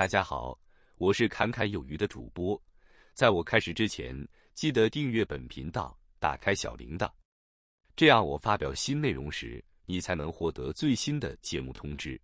大家好，我是侃侃有余的主播。在我开始之前，记得订阅本频道，打开小铃铛，这样我发表新内容时，你才能获得最新的节目通知。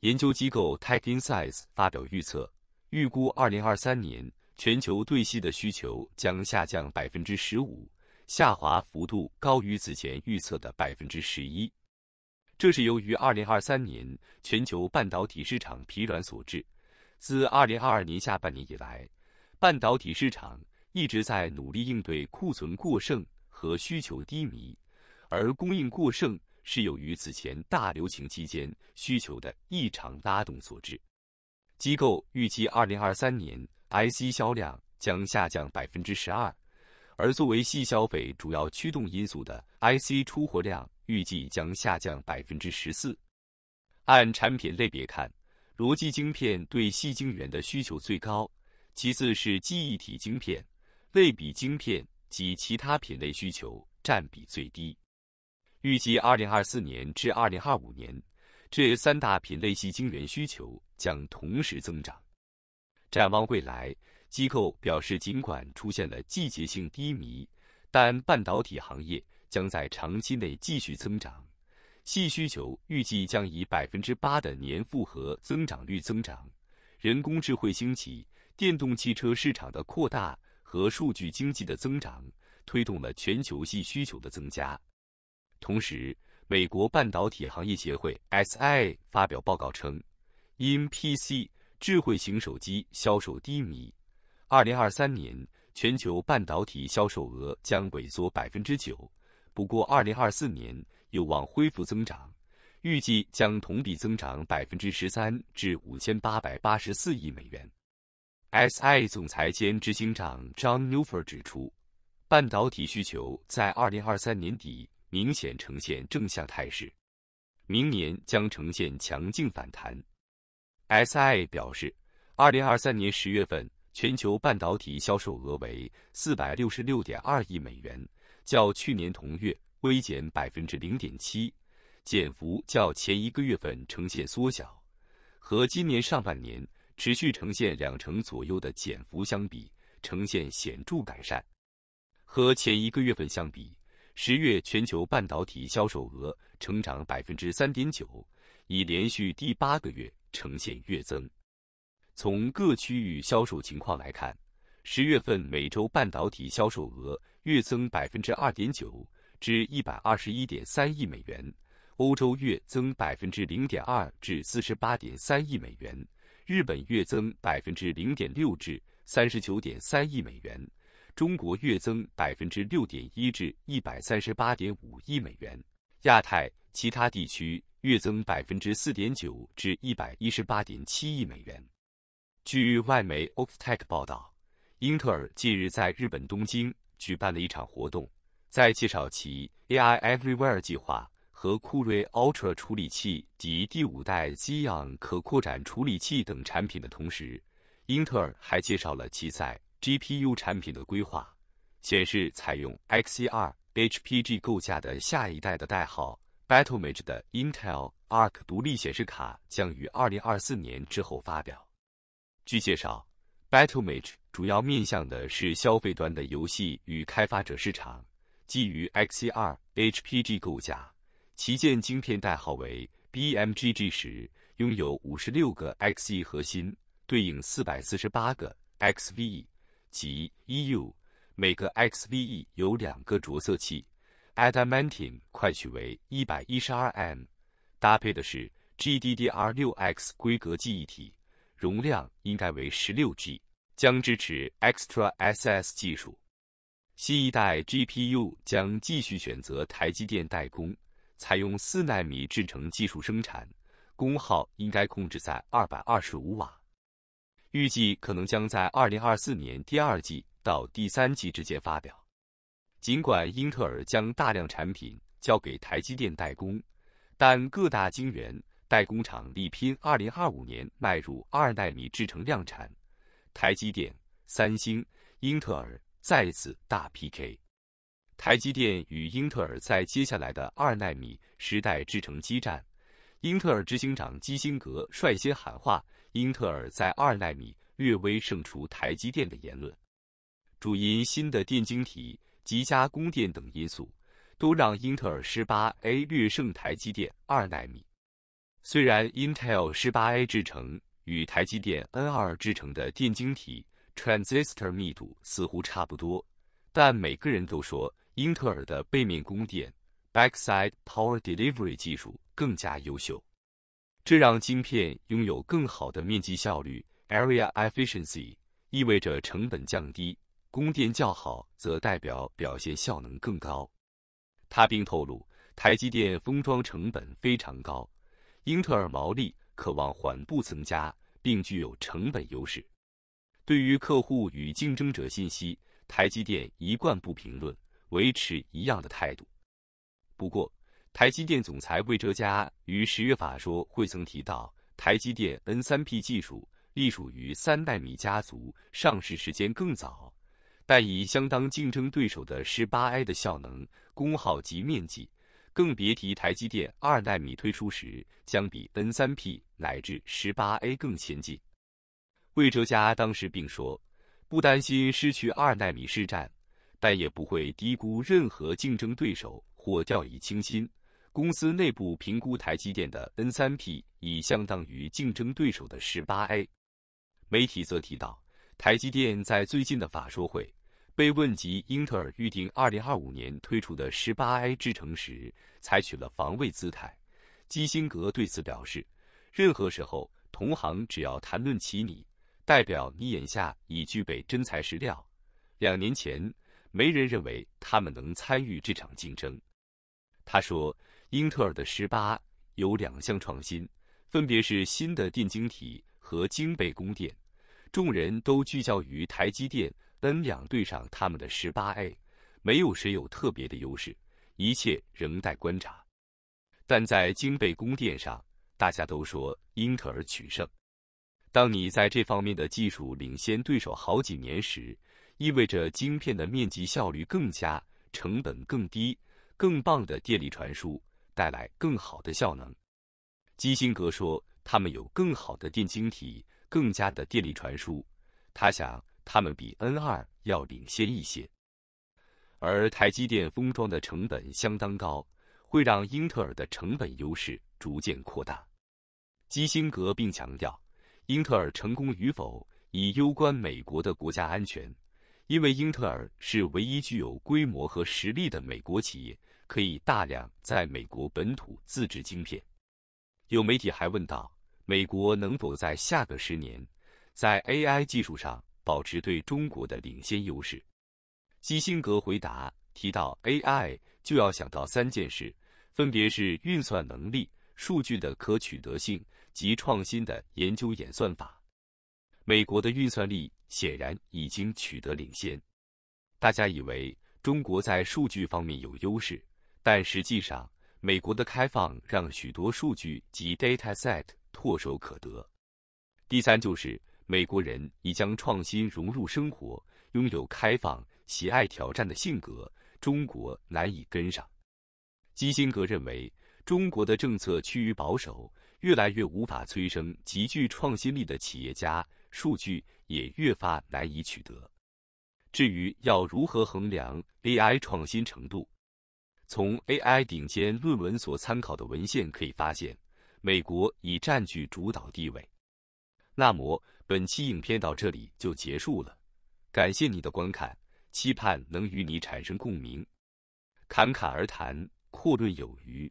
研究机构 TechInsights 发表预测，预估2023年全球对戏的需求将下降15%，下滑幅度高于此前预测的11%。这是由于2023年全球半导体市场疲软所致。自二零二二年下半年以来，半导体市场一直在努力应对库存过剩和需求低迷，而供应过剩是由于此前大流行期间需求的异常拉动所致。机构预计，二零二三年 IC 销量将下降百分之十二，而作为细消费主要驱动因素的 IC 出货量预计将下降百分之十四。按产品类别看，逻辑晶片对细晶圆的需求最高，其次是记忆体晶片、类比晶片及其他品类需求占比最低。预计2024年至2025年，这三大品类细晶圆需求将同时增长。展望未来，机构表示，尽管出现了季节性低迷，但半导体行业将在长期内继续增长。细需求预计将以百分之八的年复合增长率增长。人工智能兴起、电动汽车市场的扩大和数据经济的增长，推动了全球细需求的增加。同时，美国半导体行业协会 s i 发表报告称，因 PC、智慧型手机销售低迷，2023年全球半导体销售额将萎缩百分之九。不过，2024年。有望恢复增长，预计将同比增长百分之十三至五千八百八十四亿美元。SI 总裁兼执行长 John Newfer 指出，半导体需求在二零二三年底明显呈现正向态势，明年将呈现强劲反弹。SI 表示，二零二三年十月份全球半导体销售额为四百六十六点二亿美元，较去年同月。微减百分之零点七，减幅较前一个月份呈现缩小，和今年上半年持续呈现两成左右的减幅相比，呈现显著改善。和前一个月份相比，十月全球半导体销售额成长百分之三点九，已连续第八个月呈现月增。从各区域销售情况来看，十月份美洲半导体销售额月增百分之二点九。至一百二十一点三亿美元，欧洲月增百分之零点二至四十八点三亿美元，日本月增百分之零点六至三十九点三亿美元，中国月增百分之六点一至一百三十八点五亿美元，亚太其他地区月增百分之四点九至一百一十八点七亿美元。据外媒《o Tech》报道，英特尔近日在日本东京举办了一场活动。在介绍其 AI Everywhere 计划和酷睿 Ultra 处理器及第五代 Xeon 可扩展处理器等产品的同时，英特尔还介绍了其在 GPU 产品的规划，显示采用 Xe 2 HPG 构架的下一代的代号 Battle m a g e 的 Intel Arc 独立显示卡将于2024年之后发表。据介绍，Battle m a g e 主要面向的是消费端的游戏与开发者市场。基于 Xe2 HPG 构架，旗舰晶片代号为 BMGG 十，拥有五十六个 Xe 核心，对应四百四十八个 XVE 及 EU，每个 XVE 有两个着色器，Adamantine 快取为一百一十二 M，搭配的是 GDDR6X 规格记忆体，容量应该为十六 G，将支持 Extra SS 技术。新一代 GPU 将继续选择台积电代工，采用四纳米制程技术生产，功耗应该控制在二百二十五瓦。预计可能将在二零二四年第二季到第三季之间发表。尽管英特尔将大量产品交给台积电代工，但各大晶圆代工厂力拼二零二五年迈入二纳米制程量产。台积电、三星、英特尔。再次大 PK，台积电与英特尔在接下来的二纳米时代制成激战。英特尔执行长基辛格率先喊话，英特尔在二纳米略微胜出台积电的言论，主因新的电晶体及加工电等因素，都让英特尔十八 A 略胜台积电二纳米。虽然 Intel 十八 A 制成与台积电 N 二制成的电晶体。Transistor 密度似乎差不多，但每个人都说英特尔的背面供电 （Backside Power Delivery） 技术更加优秀，这让晶片拥有更好的面积效率 （Area Efficiency），意味着成本降低。供电较好，则代表表现效能更高。他并透露，台积电封装成本非常高，英特尔毛利渴望缓步增加，并具有成本优势。对于客户与竞争者信息，台积电一贯不评论，维持一样的态度。不过，台积电总裁魏哲嘉于十月法说会曾提到，台积电 N3P 技术隶属于三代米家族，上市时间更早，但以相当竞争对手的 18A 的效能、功耗及面积，更别提台积电二代米推出时将比 N3P 乃至 18A 更先进。魏哲家当时并说，不担心失去二纳米试战，但也不会低估任何竞争对手或掉以轻心。公司内部评估台积电的 N 三 P 已相当于竞争对手的十八 A。媒体则提到，台积电在最近的法说会被问及英特尔预定二零二五年推出的十八 A 制程时，采取了防卫姿态。基辛格对此表示，任何时候同行只要谈论起你。代表你眼下已具备真材实料。两年前，没人认为他们能参与这场竞争。他说，英特尔的十八有两项创新，分别是新的电晶体和晶背供电。众人都聚焦于台积电 N 两对上他们的十八 A，没有谁有特别的优势，一切仍待观察。但在晶背供电上，大家都说英特尔取胜。当你在这方面的技术领先对手好几年时，意味着晶片的面积效率更佳、成本更低、更棒的电力传输带来更好的效能。基辛格说：“他们有更好的电晶体、更加的电力传输。他想他们比 N 二要领先一些。而台积电封装的成本相当高，会让英特尔的成本优势逐渐扩大。”基辛格并强调。英特尔成功与否，以攸关美国的国家安全，因为英特尔是唯一具有规模和实力的美国企业，可以大量在美国本土自制晶片。有媒体还问到，美国能否在下个十年，在 AI 技术上保持对中国的领先优势？基辛格回答提到，AI 就要想到三件事，分别是运算能力。数据的可取得性及创新的研究演算法，美国的运算力显然已经取得领先。大家以为中国在数据方面有优势，但实际上美国的开放让许多数据及 dataset 唾手可得。第三就是美国人已将创新融入生活，拥有开放、喜爱挑战的性格，中国难以跟上。基辛格认为。中国的政策趋于保守，越来越无法催生极具创新力的企业家，数据也越发难以取得。至于要如何衡量 AI 创新程度，从 AI 顶尖论文所参考的文献可以发现，美国已占据主导地位。那么本期影片到这里就结束了，感谢你的观看，期盼能与你产生共鸣。侃侃而谈，阔论有余。